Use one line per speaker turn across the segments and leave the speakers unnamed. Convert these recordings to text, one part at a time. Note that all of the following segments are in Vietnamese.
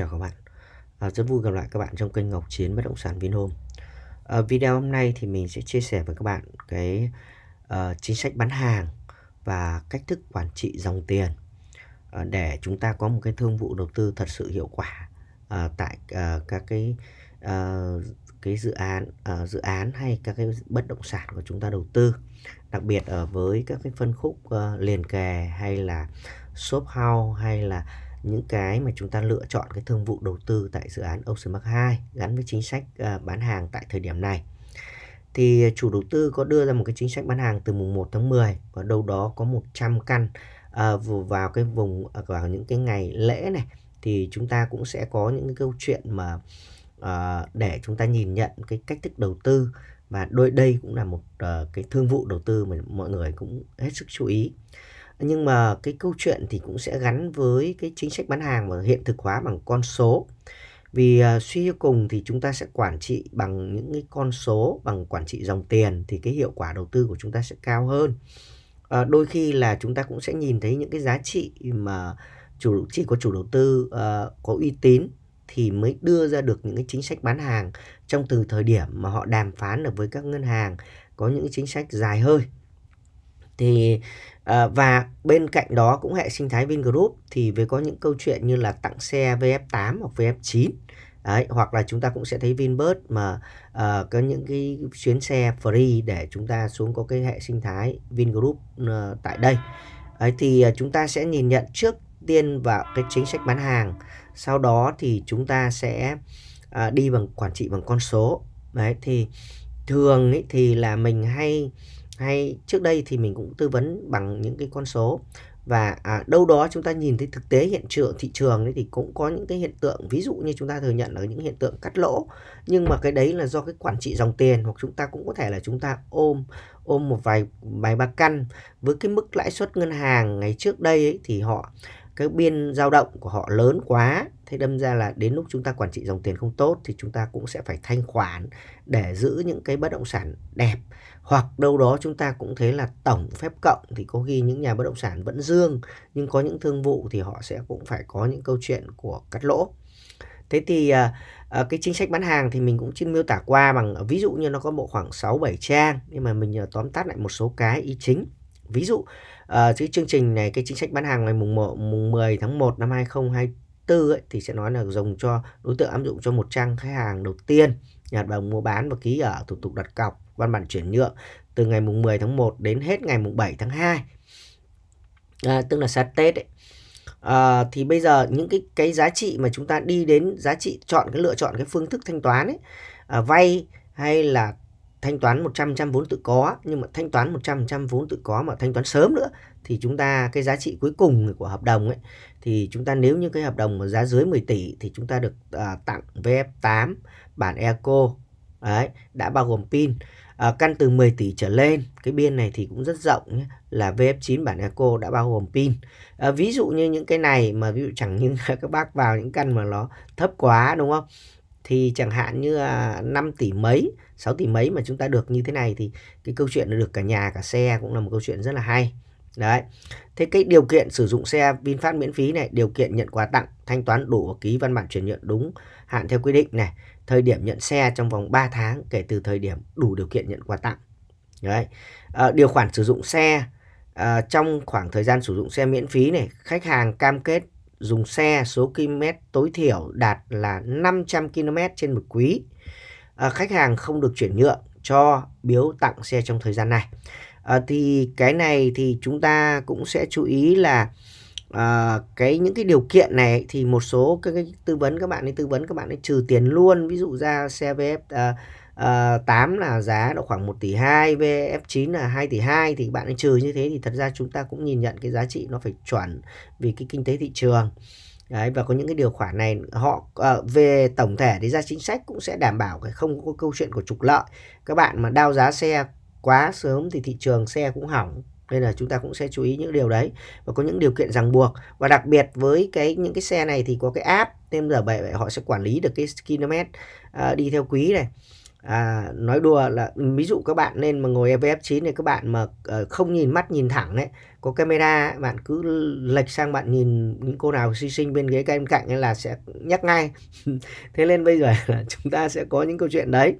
chào các bạn à, Rất vui gặp lại các bạn trong kênh Ngọc Chiến Bất Động Sản Vinhome à, Video hôm nay thì mình sẽ chia sẻ với các bạn cái uh, chính sách bán hàng và cách thức quản trị dòng tiền uh, để chúng ta có một cái thương vụ đầu tư thật sự hiệu quả uh, tại uh, các cái uh, cái dự án uh, dự án hay các cái bất động sản của chúng ta đầu tư đặc biệt ở với các cái phân khúc uh, liền kề hay là shop house hay là những cái mà chúng ta lựa chọn cái thương vụ đầu tư tại dự án Ocean Park 2 gắn với chính sách à, bán hàng tại thời điểm này thì chủ đầu tư có đưa ra một cái chính sách bán hàng từ mùng 1 tháng 10 và đâu đó có 100 căn à, vào cái vùng à, vào những cái ngày lễ này thì chúng ta cũng sẽ có những cái câu chuyện mà để chúng ta nhìn nhận cái cách thức đầu tư và đôi đây cũng là một cái thương vụ đầu tư mà mọi người cũng hết sức chú ý nhưng mà cái câu chuyện thì cũng sẽ gắn với cái chính sách bán hàng và hiện thực hóa bằng con số vì uh, suy cùng thì chúng ta sẽ quản trị bằng những cái con số bằng quản trị dòng tiền thì cái hiệu quả đầu tư của chúng ta sẽ cao hơn uh, đôi khi là chúng ta cũng sẽ nhìn thấy những cái giá trị mà chủ chỉ có chủ đầu tư uh, có uy tín thì mới đưa ra được những cái chính sách bán hàng trong từ thời điểm mà họ đàm phán được với các ngân hàng có những chính sách dài hơi thì ờ, và bên cạnh đó cũng hệ sinh thái Vingroup thì với có những câu chuyện như là tặng xe VF8 hoặc VF9 Đấy, hoặc là chúng ta cũng sẽ thấy Vinbus mà uh, có những cái chuyến xe free để chúng ta xuống có cái hệ sinh thái Vingroup uh, tại đây. Đấy, thì uh, chúng ta sẽ nhìn nhận trước tiên vào cái chính sách bán hàng, sau đó thì chúng ta sẽ uh, đi bằng quản trị bằng con số. Đấy thì thường ý, thì là mình hay hay trước đây thì mình cũng tư vấn bằng những cái con số và à, đâu đó chúng ta nhìn thấy thực tế hiện trường thị trường đấy thì cũng có những cái hiện tượng ví dụ như chúng ta thừa nhận là những hiện tượng cắt lỗ nhưng mà cái đấy là do cái quản trị dòng tiền hoặc chúng ta cũng có thể là chúng ta ôm ôm một vài bài ba căn với cái mức lãi suất ngân hàng ngày trước đây ấy, thì họ cái biên giao động của họ lớn quá thế đâm ra là đến lúc chúng ta quản trị dòng tiền không tốt thì chúng ta cũng sẽ phải thanh khoản để giữ những cái bất động sản đẹp hoặc đâu đó chúng ta cũng thấy là tổng phép cộng thì có khi những nhà bất động sản vẫn dương nhưng có những thương vụ thì họ sẽ cũng phải có những câu chuyện của cắt lỗ thế thì à, à, cái chính sách bán hàng thì mình cũng xin miêu tả qua bằng à, ví dụ như nó có bộ khoảng 6 7 trang nhưng mà mình tóm tắt lại một số cái ý chính Ví dụ uh, ờ, cái chương trình này cái chính sách bán hàng ngày mùng 1, mùng 10 tháng 1 năm 2024 ấy, thì sẽ nói là dùng cho đối tượng áp dụng cho một trang khách hàng đầu tiên hợp đồng mua bán và ký ở thủ tục đặt cọc văn bản chuyển nhượng từ ngày mùng 10 tháng 1 đến hết ngày mùng 7 tháng 2 à, tức là sát Tết ấy. À, thì bây giờ những cái cái giá trị mà chúng ta đi đến giá trị chọn cái lựa chọn cái phương thức thanh toán ấy à, vay hay là thanh toán 100% vốn tự có nhưng mà thanh toán 100% vốn tự có mà thanh toán sớm nữa thì chúng ta cái giá trị cuối cùng của hợp đồng ấy thì chúng ta nếu như cái hợp đồng mà giá dưới 10 tỷ thì chúng ta được à, tặng VF8 bản Eco đấy đã bao gồm pin à, căn từ 10 tỷ trở lên cái biên này thì cũng rất rộng nhé, là VF9 bản Eco đã bao gồm pin à, ví dụ như những cái này mà ví dụ chẳng như các bác vào những căn mà nó thấp quá đúng không thì chẳng hạn như à, 5 tỷ mấy 6 tỷ mấy mà chúng ta được như thế này thì cái câu chuyện được cả nhà cả xe cũng là một câu chuyện rất là hay đấy thế cái điều kiện sử dụng xe VinFast miễn phí này điều kiện nhận quà tặng thanh toán đủ và ký văn bản chuyển nhượng đúng hạn theo quy định này thời điểm nhận xe trong vòng 3 tháng kể từ thời điểm đủ điều kiện nhận quà tặng đấy à, điều khoản sử dụng xe à, trong khoảng thời gian sử dụng xe miễn phí này khách hàng cam kết dùng xe số km tối thiểu đạt là 500 km trên một quý À, khách hàng không được chuyển nhượng cho biếu tặng xe trong thời gian này à, thì cái này thì chúng ta cũng sẽ chú ý là à, cái những cái điều kiện này thì một số cái, cái tư vấn các bạn ấy tư vấn các bạn ấy trừ tiền luôn ví dụ ra xe VF à, à, 8 là giá độ khoảng 1 tỷ 2 VF9 là 2 tỷ 2 thì bạn ấy trừ như thế thì thật ra chúng ta cũng nhìn nhận cái giá trị nó phải chuẩn vì cái kinh tế thị trường Đấy, và có những cái điều khoản này họ à, về tổng thể thì ra chính sách cũng sẽ đảm bảo cái không có câu chuyện của trục lợi các bạn mà đao giá xe quá sớm thì thị trường xe cũng hỏng nên là chúng ta cũng sẽ chú ý những điều đấy và có những điều kiện ràng buộc và đặc biệt với cái những cái xe này thì có cái app nên giờ vậy họ sẽ quản lý được cái km uh, ờ, đi theo quý này à, nói đùa là ví dụ các bạn nên mà ngồi evf 9 này các bạn mà uh, không nhìn mắt nhìn thẳng đấy có camera bạn cứ lệch sang bạn nhìn những cô nào xinh sinh bên ghế bên cạnh là sẽ nhắc ngay thế nên bây giờ là chúng ta sẽ có những câu chuyện đấy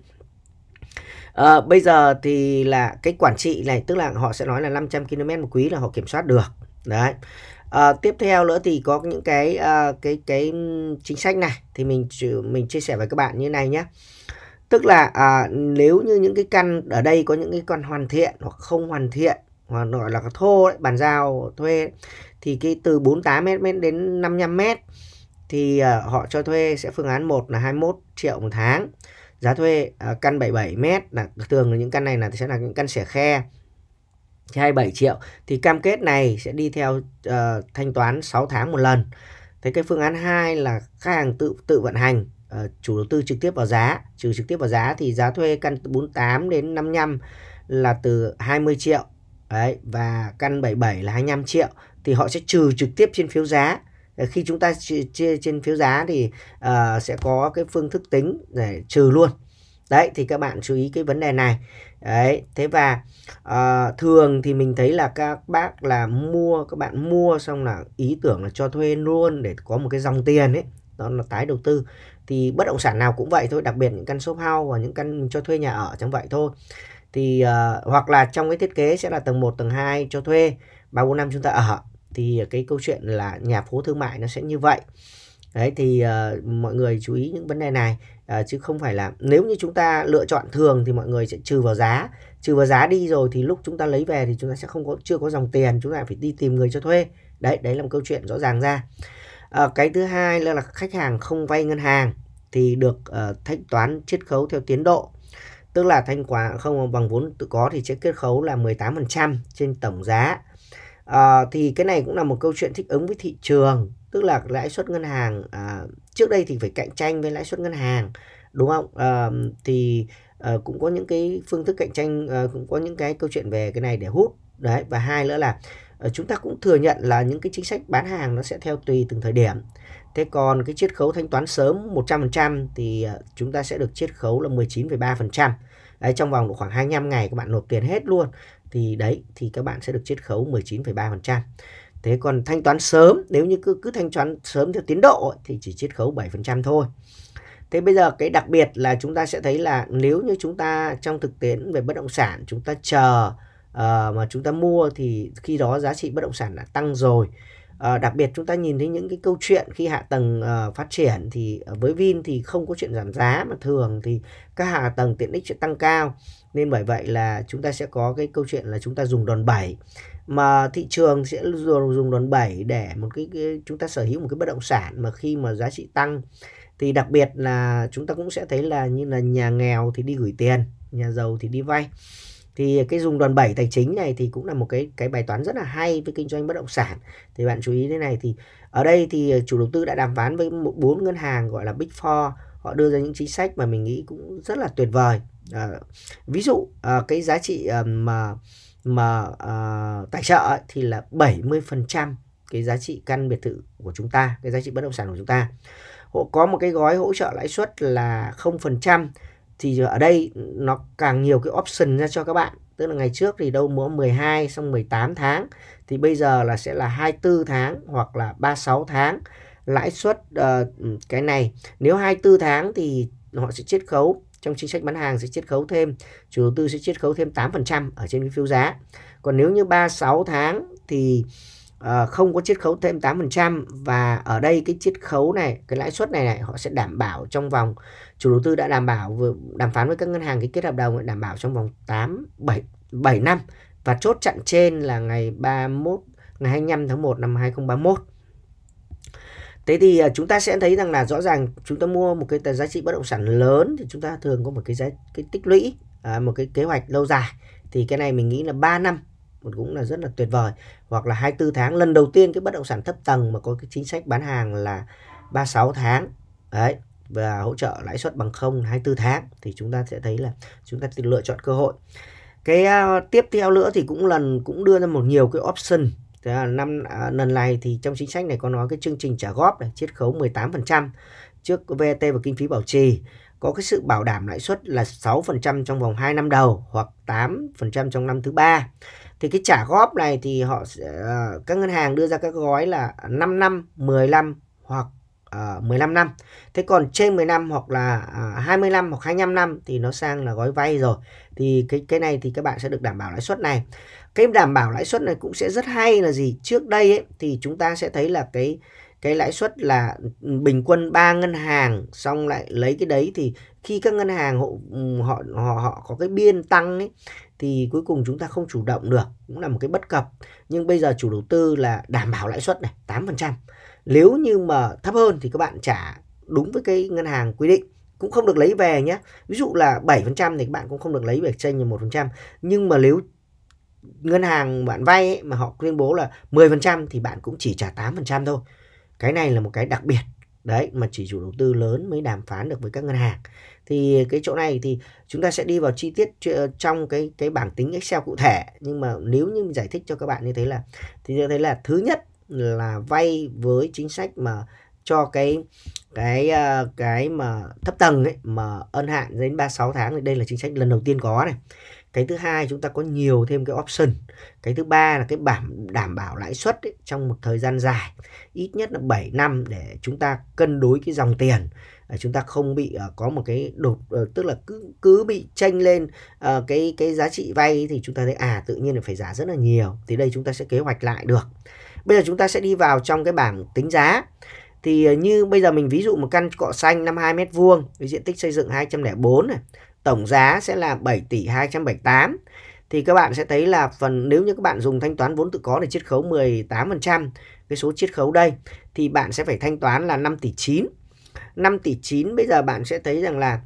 à, bây giờ thì là cái quản trị này tức là họ sẽ nói là 500 km một quý là họ kiểm soát được đấy À, tiếp theo nữa thì có những cái uh, cái cái chính sách này thì mình mình chia sẻ với các bạn như này nhé tức là à, nếu như những cái căn ở đây có những cái căn hoàn thiện hoặc không hoàn thiện hoặc gọi là thô đấy, bàn giao thuê đấy, thì cái từ 48 m đến 55 m thì à, họ cho thuê sẽ phương án 1 là 21 triệu một tháng. Giá thuê à, căn 77 m là thường là những căn này là sẽ là những căn sẻ khe 27 triệu thì cam kết này sẽ đi theo uh, thanh toán 6 tháng một lần. Thế cái phương án 2 là khách hàng tự tự vận hành Ờ, chủ đầu tư trực tiếp vào giá trừ trực tiếp vào giá thì giá thuê căn 48 đến 55 là từ 20 triệu đấy và căn 77 là 25 triệu thì họ sẽ trừ trực tiếp trên phiếu giá ờ, khi chúng ta chia trên phiếu giá thì uh, sẽ có cái phương thức tính để trừ luôn đấy thì các bạn chú ý cái vấn đề này đấy thế và uh, thường thì mình thấy là các bác là mua các bạn mua xong là ý tưởng là cho thuê luôn để có một cái dòng tiền ấy đó là tái đầu tư thì bất động sản nào cũng vậy thôi đặc biệt những căn shop house và những căn cho thuê nhà ở chẳng vậy thôi thì uh, hoặc là trong cái thiết kế sẽ là tầng 1, tầng 2 cho thuê ba bốn năm chúng ta ở thì cái câu chuyện là nhà phố thương mại nó sẽ như vậy đấy thì uh, mọi người chú ý những vấn đề này uh, chứ không phải là nếu như chúng ta lựa chọn thường thì mọi người sẽ trừ vào giá trừ vào giá đi rồi thì lúc chúng ta lấy về thì chúng ta sẽ không có chưa có dòng tiền chúng ta phải đi tìm người cho thuê đấy đấy là một câu chuyện rõ ràng ra à, cái thứ hai nữa là khách hàng không vay ngân hàng thì được uh, thanh toán chiết khấu theo tiến độ tức là thanh quả không bằng vốn tự có thì sẽ kết khấu là 18% trên tổng giá à, thì cái này cũng là một câu chuyện thích ứng với thị trường tức là lãi suất ngân hàng à, trước đây thì phải cạnh tranh với lãi suất ngân hàng đúng không à, thì à, cũng có những cái phương thức cạnh tranh à, cũng có những cái câu chuyện về cái này để hút đấy và hai nữa là Ờ, chúng ta cũng thừa nhận là những cái chính sách bán hàng nó sẽ theo tùy từng thời điểm thế còn cái chiết khấu thanh toán sớm 100% thì ờ, chúng ta sẽ được chiết khấu là 19,3% đấy trong vòng độ khoảng 25 ngày các bạn nộp tiền hết luôn thì đấy thì các bạn sẽ được chiết khấu 19,3% thế còn thanh toán sớm nếu như cứ cứ thanh toán sớm theo tiến độ thì chỉ chiết khấu 7% thôi Thế bây giờ cái đặc biệt là chúng ta sẽ thấy là nếu như chúng ta trong thực tiễn về bất động sản chúng ta chờ Ờ, mà chúng ta mua thì khi đó giá trị bất động sản đã tăng rồi À, đặc biệt chúng ta nhìn thấy những cái câu chuyện khi hạ tầng uh, phát triển thì với Vin thì không có chuyện giảm giá mà thường thì các hạ tầng tiện ích sẽ tăng cao nên bởi vậy là chúng ta sẽ có cái câu chuyện là chúng ta dùng đòn bẩy mà thị trường sẽ dùng đòn bẩy để một cái, cái chúng ta sở hữu một cái bất động sản mà khi mà giá trị tăng thì đặc biệt là chúng ta cũng sẽ thấy là như là nhà nghèo thì đi gửi tiền nhà giàu thì đi vay thì cái dùng đòn bẩy tài chính này thì cũng là một cái cái bài toán rất là hay với kinh doanh bất động sản thì bạn chú ý thế này thì ở đây thì chủ đầu tư đã đàm phán với một bốn ngân hàng gọi là big four họ đưa ra những chính sách mà mình nghĩ cũng rất là tuyệt vời à, ví dụ à, cái giá trị à, mà mà à, tài trợ ấy, thì là 70% cái giá trị căn biệt thự của chúng ta, cái giá trị bất động sản của chúng ta. Họ có một cái gói hỗ trợ lãi suất là 0% thì ở đây nó càng nhiều cái option ra cho các bạn tức là ngày trước thì đâu mỗi 12 xong 18 tháng thì bây giờ là sẽ là 24 tháng hoặc là 36 tháng lãi suất uh, cái này nếu 24 tháng thì họ sẽ chiết khấu trong chính sách bán hàng sẽ chiết khấu thêm chủ đầu tư sẽ chiết khấu thêm 8% ở trên cái phiếu giá còn nếu như 36 tháng thì Ờ, không có chiết khấu thêm 8% và ở đây cái chiết khấu này, cái lãi suất này này họ sẽ đảm bảo trong vòng chủ đầu tư đã đảm bảo đàm phán với các ngân hàng cái kết hợp đồng đảm bảo trong vòng 8 7 7 năm và chốt chặn trên là ngày 31 ngày 25 tháng 1 năm 2031. Thế thì ờ, chúng ta sẽ thấy rằng là rõ ràng chúng ta mua một cái giá trị bất động sản lớn thì chúng ta thường có một cái giá cái tích lũy ờ, một cái kế hoạch lâu dài thì cái này mình nghĩ là 3 năm cũng là rất là tuyệt vời hoặc là 24 tháng lần đầu tiên cái bất động sản thấp tầng mà có cái chính sách bán hàng là 36 tháng đấy và hỗ trợ lãi suất bằng 0 24 tháng thì chúng ta sẽ thấy là chúng ta lựa chọn cơ hội cái uh, tiếp theo nữa thì cũng lần cũng đưa ra một nhiều cái option Thế là năm à, lần này thì trong chính sách này có nói cái chương trình trả góp này chiết khấu 18% trước VAT và kinh phí bảo trì có cái sự bảo đảm lãi suất là 6% trong vòng 2 năm đầu hoặc 8% trong năm thứ ba thì cái trả góp này thì họ ờ, các ngân hàng đưa ra các gói là 5 năm, 15 hoặc uh, ờ, 15 năm. Thế còn trên 10 năm hoặc là uh, 20 năm hoặc 25 năm thì nó sang là gói vay rồi. Thì cái cái này thì các bạn sẽ được đảm bảo lãi suất này. Cái đảm bảo lãi suất này cũng sẽ rất hay là gì? Trước đây ấy, thì chúng ta sẽ thấy là cái cái lãi suất là bình quân ba ngân hàng xong lại lấy cái đấy thì khi các ngân hàng hộ ừ, họ họ họ có cái biên tăng ấy thì cuối cùng chúng ta không chủ động được cũng là một cái bất cập nhưng bây giờ chủ đầu tư là đảm bảo lãi suất này 8% nếu như mà thấp hơn thì các bạn trả đúng với cái ngân hàng quy định cũng không được lấy về nhé ví dụ là 7% thì các bạn cũng không được lấy về tranh như 1% nhưng mà nếu ngân hàng bạn vay mà họ tuyên bố là 10% thì bạn cũng chỉ trả 8% thôi cái này là một cái đặc biệt đấy mà chỉ chủ đầu tư lớn mới đàm phán được với các ngân hàng thì cái chỗ này thì chúng ta sẽ đi vào chi tiết ờ, trong cái cái bảng tính Excel cụ thể nhưng mà nếu như giải thích cho các bạn như thế là thì như thế là thứ nhất là vay với chính sách mà cho cái cái ờ, cái mà thấp tầng ấy mà ân hạn đến 36 tháng thì đây là chính sách lần đầu tiên có này cái thứ hai chúng ta có nhiều thêm cái option cái thứ ba là cái bảng đảm bảo lãi suất ấy, trong một thời gian dài ít nhất là 7 năm để chúng ta cân đối cái dòng tiền à, chúng ta không bị à, có một cái đột ờ, tức là cứ cứ bị tranh lên ờ, cái cái giá trị vay thì chúng ta thấy à tự nhiên là phải giá rất là nhiều thì đây chúng ta sẽ kế hoạch lại được bây giờ chúng ta sẽ đi vào trong cái bảng tính giá thì ờ, như bây giờ mình ví dụ một căn cọ xanh 52 mét vuông với diện tích xây dựng 204 này tổng giá sẽ là 7 tỷ 278 thì các bạn sẽ thấy là phần nếu như các bạn dùng thanh toán vốn tự có để chiết khấu 18% cái số chiết khấu đây thì bạn sẽ phải thanh toán là 5 tỷ 9 5 tỷ 9 bây giờ bạn sẽ thấy rằng là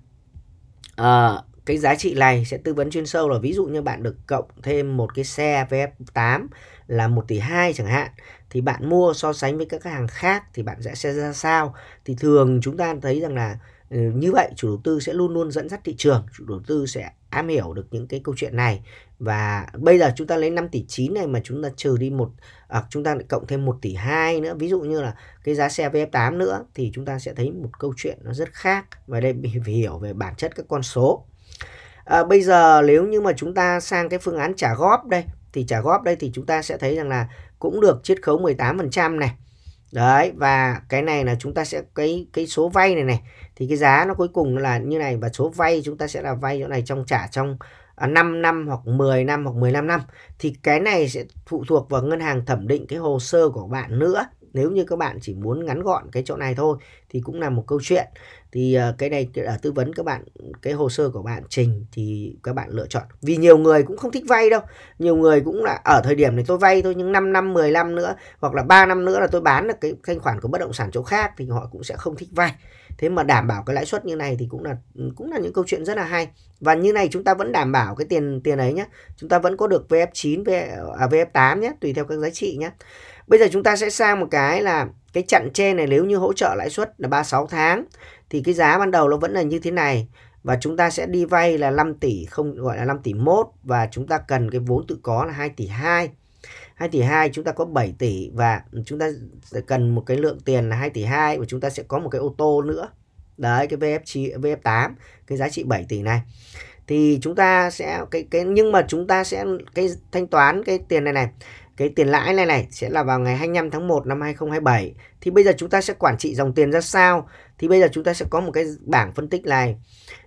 uh, cái giá trị này sẽ tư vấn chuyên sâu là ví dụ như bạn được cộng thêm một cái xe VF8 là 1 tỷ 2 chẳng hạn thì bạn mua so sánh với các hàng khác thì bạn sẽ sẽ ra sao thì thường chúng ta thấy rằng là Ừ, như vậy chủ đầu tư sẽ luôn luôn dẫn dắt thị trường chủ đầu tư sẽ am hiểu được những cái câu chuyện này và bây giờ chúng ta lấy 5 tỷ 9 này mà chúng ta trừ đi một à, chúng ta lại cộng thêm 1 tỷ 2 nữa ví dụ như là cái giá xe VF8 nữa thì chúng ta sẽ thấy một câu chuyện nó rất khác và đây phải hiểu về bản chất các con số à, bây giờ nếu như mà chúng ta sang cái phương án trả góp đây thì trả góp đây thì chúng ta sẽ thấy rằng là cũng được chiết khấu 18% này đấy và cái này là chúng ta sẽ cái cái số vay này này thì cái giá nó cuối cùng là như này và số vay chúng ta sẽ là vay chỗ này trong trả trong à, 5 năm hoặc 10 năm hoặc 15 năm thì cái này sẽ phụ thuộc vào ngân hàng thẩm định cái hồ sơ của bạn nữa nếu như các bạn chỉ muốn ngắn gọn cái chỗ này thôi thì cũng là một câu chuyện thì ờ, cái này ở à, tư vấn các bạn cái hồ sơ của bạn trình thì các bạn lựa chọn vì nhiều người cũng không thích vay đâu nhiều người cũng là ở thời điểm này tôi vay thôi những 5 năm 10 năm nữa hoặc là 3 năm nữa là tôi bán được cái thanh khoản của bất động sản chỗ khác thì họ cũng sẽ không thích vay thế mà đảm bảo cái lãi suất như này thì cũng là cũng là những câu chuyện rất là hay và như này chúng ta vẫn đảm bảo cái tiền tiền ấy nhé chúng ta vẫn có được VF9 VF, à, VF8 nhé tùy theo các giá trị nhé bây giờ chúng ta sẽ sang một cái là cái chặn tre này nếu như hỗ trợ lãi suất là 36 tháng thì cái giá ban đầu nó vẫn là như thế này và chúng ta sẽ đi vay là 5 tỷ không gọi là 5 tỷ 1 và chúng ta cần cái vốn tự có là 2 tỷ 2 2 tỷ 2 chúng ta có 7 tỷ và chúng ta cần một cái lượng tiền là 2 tỷ 2 và chúng ta sẽ có một cái ô tô nữa. Đấy cái VF9 VF8 cái giá trị 7 tỷ này. Thì chúng ta sẽ cái cái nhưng mà chúng ta sẽ cái thanh toán cái tiền này này cái tiền lãi này này sẽ là vào ngày 25 tháng 1 năm 2027. Thì bây giờ chúng ta sẽ quản trị dòng tiền ra sao? Thì bây giờ chúng ta sẽ có một cái bảng phân tích này.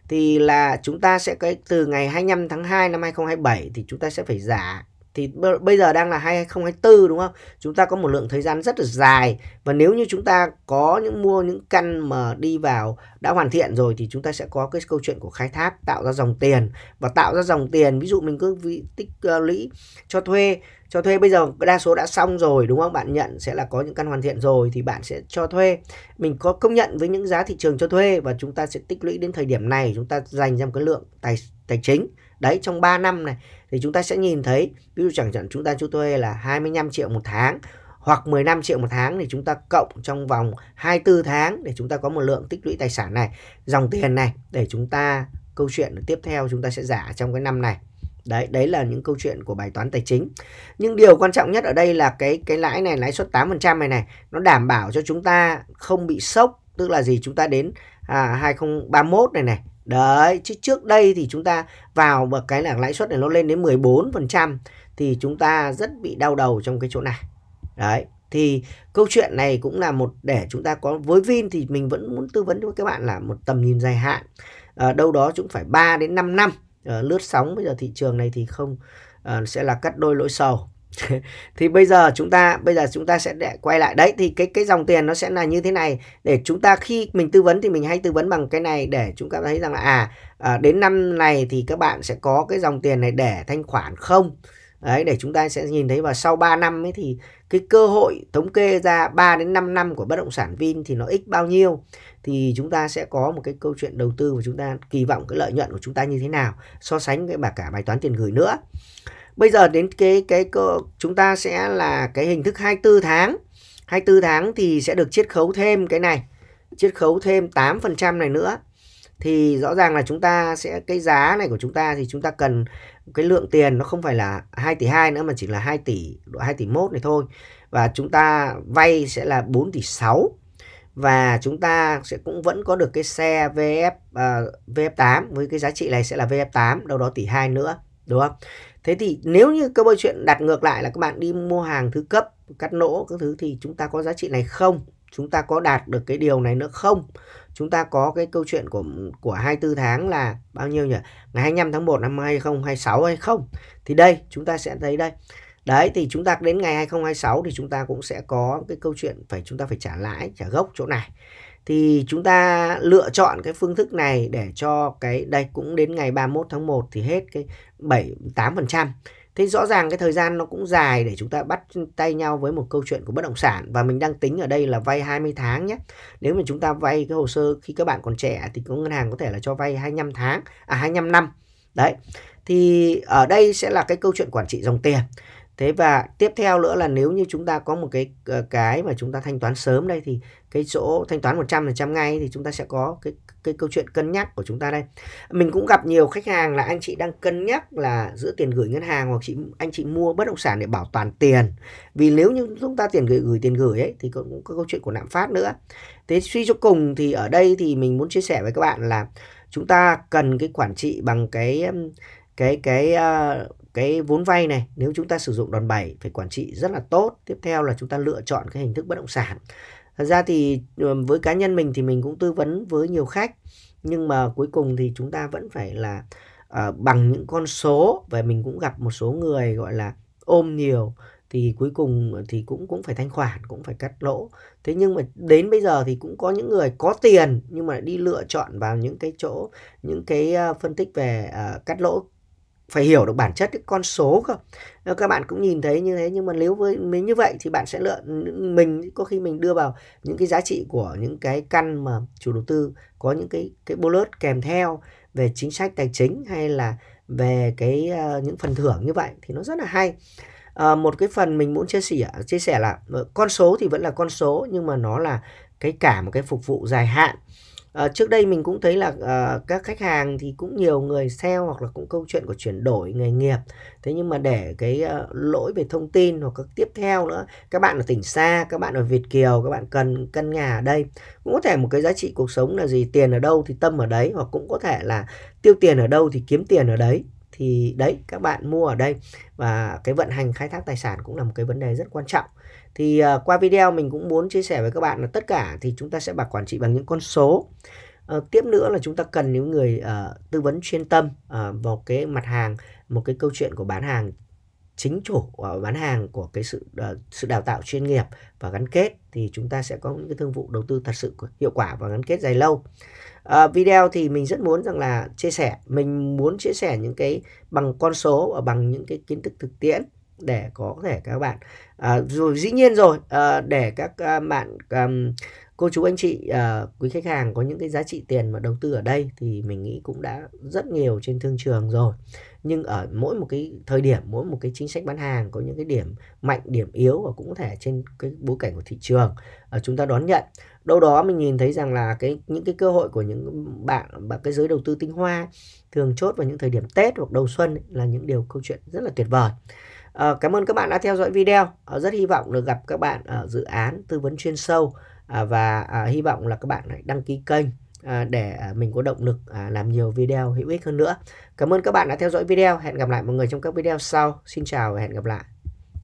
Thì là chúng ta sẽ cái từ ngày 25 tháng 2 năm 2027 thì chúng ta sẽ phải giả thì bây giờ đang là 2024 đúng không? Chúng ta có một lượng thời gian rất là dài và nếu như chúng ta có những mua những căn mà đi vào đã hoàn thiện rồi thì chúng ta sẽ có cái câu chuyện của khai thác tạo ra dòng tiền và tạo ra dòng tiền ví dụ mình cứ tích ờ, lũy cho thuê cho thuê bây giờ đa số đã xong rồi đúng không bạn nhận sẽ là có những căn hoàn thiện rồi thì bạn sẽ cho thuê mình có công nhận với những giá thị trường cho thuê và chúng ta sẽ tích lũy đến thời điểm này chúng ta dành ra một cái lượng tài tài chính đấy trong 3 năm này thì chúng ta sẽ nhìn thấy ví dụ chẳng hạn chúng ta cho thuê là 25 triệu một tháng hoặc 15 triệu một tháng thì chúng ta cộng trong vòng 24 tháng để chúng ta có một lượng tích lũy tài sản này, dòng tiền này để chúng ta câu chuyện tiếp theo chúng ta sẽ giả trong cái năm này. Đấy, đấy là những câu chuyện của bài toán tài chính. Nhưng điều quan trọng nhất ở đây là cái cái lãi này, lãi suất 8% này này, nó đảm bảo cho chúng ta không bị sốc, tức là gì? Chúng ta đến à, 2031 này này. Đấy, chứ trước đây thì chúng ta vào một cái là lãi suất này nó lên đến 14% thì chúng ta rất bị đau đầu trong cái chỗ này. Đấy, thì câu chuyện này cũng là một để chúng ta có với Vin thì mình vẫn muốn tư vấn với các bạn là một tầm nhìn dài hạn. À, đâu đó chúng phải 3 đến 5 năm Ờ, lướt sóng bây giờ thị trường này thì không uh, sẽ là cắt đôi lỗi sầu thì bây giờ chúng ta bây giờ chúng ta sẽ để quay lại đấy thì cái cái dòng tiền nó sẽ là như thế này để chúng ta khi mình tư vấn thì mình hay tư vấn bằng cái này để chúng ta thấy rằng là à, à đến năm này thì các bạn sẽ có cái dòng tiền này để thanh khoản không đấy để chúng ta sẽ nhìn thấy và sau 3 năm ấy thì cái cơ hội thống kê ra 3 đến 5 năm của bất động sản Vin thì nó ít bao nhiêu thì chúng ta sẽ có một cái câu chuyện đầu tư và chúng ta kỳ vọng cái lợi nhuận của chúng ta như thế nào so sánh cái cả bài toán tiền gửi nữa bây giờ đến cái cái cơ, chúng ta sẽ là cái hình thức 24 tháng 24 tháng thì sẽ được chiết khấu thêm cái này chiết khấu thêm 8% này nữa thì rõ ràng là chúng ta sẽ cái giá này của chúng ta thì chúng ta cần cái lượng tiền nó không phải là 2 tỷ 2 nữa mà chỉ là 2 tỷ độ 2 tỷ 1 này thôi và chúng ta vay sẽ là 4 tỷ 6 và chúng ta sẽ cũng vẫn có được cái xe VF uh, à, VF8 với cái giá trị này sẽ là VF8 đâu đó tỷ 2 nữa đúng không? Thế thì nếu như cái câu chuyện đặt ngược lại là các bạn đi mua hàng thứ cấp, cắt nỗ các thứ thì chúng ta có giá trị này không? Chúng ta có đạt được cái điều này nữa không? Chúng ta có cái câu chuyện của của 24 tháng là bao nhiêu nhỉ? Ngày 25 tháng 1 năm 2026 hay không? Thì đây chúng ta sẽ thấy đây Đấy thì chúng ta đến ngày 2026 thì chúng ta cũng sẽ có cái câu chuyện phải chúng ta phải trả lãi, trả gốc chỗ này. Thì chúng ta lựa chọn cái phương thức này để cho cái đây cũng đến ngày 31 tháng 1 thì hết cái 7 8%. Thế rõ ràng cái thời gian nó cũng dài để chúng ta bắt tay nhau với một câu chuyện của bất động sản và mình đang tính ở đây là vay 20 tháng nhé. Nếu mà chúng ta vay cái hồ sơ khi các bạn còn trẻ thì có ngân hàng có thể là cho vay 25 tháng à 25 năm. Đấy. Thì ở đây sẽ là cái câu chuyện quản trị dòng tiền. Thế và tiếp theo nữa là nếu như chúng ta có một cái ờ, cái mà chúng ta thanh toán sớm đây thì cái chỗ thanh toán 100% ngay thì chúng ta sẽ có cái cái câu chuyện cân nhắc của chúng ta đây. Mình cũng gặp nhiều khách hàng là anh chị đang cân nhắc là giữ tiền gửi ngân hàng hoặc chị anh chị mua bất động sản để bảo toàn tiền. Vì nếu như chúng ta tiền gửi gửi tiền gửi ấy thì cũng có câu chuyện của lạm phát nữa. Thế suy cho cùng thì ở đây thì mình muốn chia sẻ với các bạn là chúng ta cần cái quản trị bằng cái cái cái uh, cái vốn vay này nếu chúng ta sử dụng đòn bẩy phải quản trị rất là tốt tiếp theo là chúng ta lựa chọn cái hình thức bất động sản thật ra thì với cá nhân mình thì mình cũng tư vấn với nhiều khách nhưng mà cuối cùng thì chúng ta vẫn phải là uh, bằng những con số và mình cũng gặp một số người gọi là ôm nhiều thì cuối cùng thì cũng cũng phải thanh khoản cũng phải cắt lỗ thế nhưng mà đến bây giờ thì cũng có những người có tiền nhưng mà đi lựa chọn vào những cái chỗ những cái ờ, phân tích về uh, cắt lỗ phải hiểu được bản chất cái con số cơ ờ, các bạn cũng nhìn thấy như thế nhưng mà nếu với mình như vậy thì bạn sẽ lựa mình có khi mình đưa vào những cái giá trị của những cái căn mà chủ đầu tư có những cái cái bullet kèm theo về chính sách tài chính hay là về cái uh, những phần thưởng như vậy thì nó rất là hay à, một cái phần mình muốn chia sẻ chia sẻ là con số thì vẫn là con số nhưng mà nó là cái cả một cái phục vụ dài hạn À, trước đây mình cũng thấy là à, các khách hàng thì cũng nhiều người sale hoặc là cũng câu chuyện của chuyển đổi nghề nghiệp. Thế nhưng mà để cái à, lỗi về thông tin hoặc các tiếp theo nữa, các bạn ở tỉnh xa, các bạn ở Việt Kiều, các bạn cần căn nhà ở đây. Cũng có thể một cái giá trị cuộc sống là gì, tiền ở đâu thì tâm ở đấy hoặc cũng có thể là tiêu tiền ở đâu thì kiếm tiền ở đấy thì đấy các bạn mua ở đây và cái vận hành khai thác tài sản cũng là một cái vấn đề rất quan trọng thì uh, qua video mình cũng muốn chia sẻ với các bạn là tất cả thì chúng ta sẽ bảo quản trị bằng những con số uh, tiếp nữa là chúng ta cần những người uh, tư vấn chuyên tâm uh, vào cái mặt hàng một cái câu chuyện của bán hàng chính chủ ờ, bán hàng của cái sự ờ, sự đào tạo chuyên nghiệp và gắn kết thì chúng ta sẽ có những cái thương vụ đầu tư thật sự hiệu quả và gắn kết dài lâu à, video thì mình rất muốn rằng là chia sẻ mình muốn chia sẻ những cái bằng con số và bằng những cái kiến thức thực tiễn để có thể các bạn à, rồi dĩ nhiên rồi à, để các bạn um, cô chú anh chị uh, quý khách hàng có những cái giá trị tiền mà đầu tư ở đây thì mình nghĩ cũng đã rất nhiều trên thương trường rồi nhưng ở mỗi một cái thời điểm mỗi một cái chính sách bán hàng có những cái điểm mạnh điểm yếu và cũng có thể trên cái bối cảnh của thị trường uh, chúng ta đón nhận đâu đó mình nhìn thấy rằng là cái những cái cơ hội của những bạn bạn cái giới đầu tư tinh hoa thường chốt vào những thời điểm tết hoặc đầu xuân ấy, là những điều câu chuyện rất là tuyệt vời uh, cảm ơn các bạn đã theo dõi video uh, rất hy vọng được gặp các bạn ở dự án tư vấn chuyên sâu À, và à, hy vọng là các bạn hãy đăng ký kênh à, để mình có động lực làm nhiều video hữu ích hơn nữa cảm ơn các bạn đã theo dõi video hẹn gặp lại mọi người trong các video sau xin chào và hẹn gặp lại